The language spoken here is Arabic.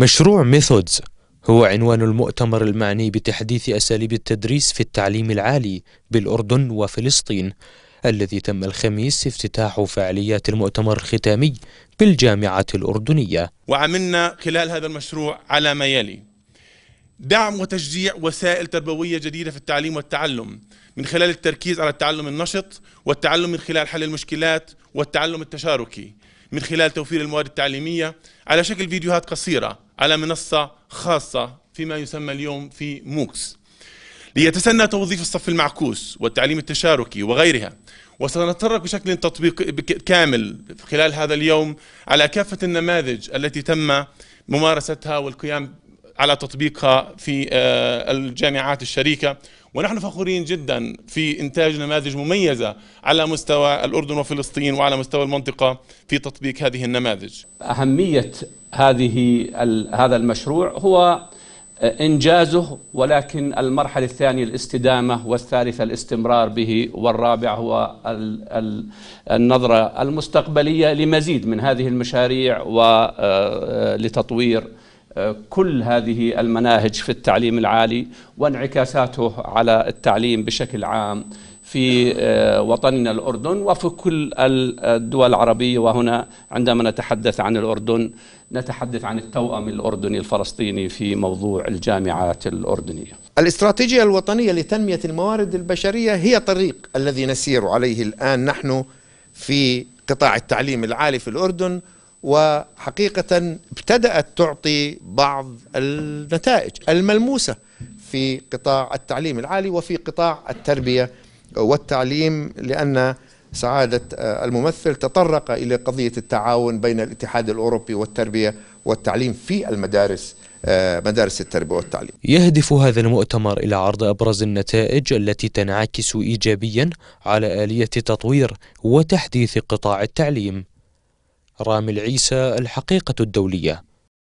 مشروع ميثودز هو عنوان المؤتمر المعني بتحديث أساليب التدريس في التعليم العالي بالأردن وفلسطين الذي تم الخميس افتتاح فعاليات المؤتمر الختامي بالجامعة الأردنية وعملنا خلال هذا المشروع على ما يلي دعم وتشجيع وسائل تربوية جديدة في التعليم والتعلم من خلال التركيز على التعلم النشط والتعلم من خلال حل المشكلات والتعلم التشاركي من خلال توفير المواد التعليمية على شكل فيديوهات قصيرة على منصة خاصة فيما يسمى اليوم في موكس ليتسنى توظيف الصف المعكوس والتعليم التشاركي وغيرها وسنتطرق بشكل تطبيق كامل خلال هذا اليوم على كافة النماذج التي تم ممارستها والقيام على تطبيقها في آه، الجامعات الشريكة ونحن فخورين جدا في إنتاج نماذج مميزة على مستوى الأردن وفلسطين وعلى مستوى المنطقة في تطبيق هذه النماذج أهمية هذه هذا المشروع هو آه، إنجازه ولكن المرحلة الثانية الاستدامة والثالثة الاستمرار به والرابع هو النظرة المستقبلية لمزيد من هذه المشاريع ولتطوير آه، كل هذه المناهج في التعليم العالي وانعكاساته على التعليم بشكل عام في آه، وطننا الأردن وفي كل الدول العربية وهنا عندما نتحدث عن الأردن نتحدث عن التوأم الأردني الفلسطيني في موضوع الجامعات الأردنية الاستراتيجية الوطنية لتنمية الموارد البشرية هي طريق الذي نسير عليه الآن نحن في قطاع التعليم العالي في الأردن وحقيقة ابتدأت تعطي بعض النتائج الملموسة في قطاع التعليم العالي وفي قطاع التربية والتعليم لأن سعادة آه، الممثل تطرق إلى قضية التعاون بين الاتحاد الأوروبي والتربية والتعليم في المدارس آه، مدارس التربية والتعليم يهدف هذا المؤتمر إلى عرض أبرز النتائج التي تنعكس إيجابيا على آلية تطوير وتحديث قطاع التعليم رامي العيسى الحقيقة الدولية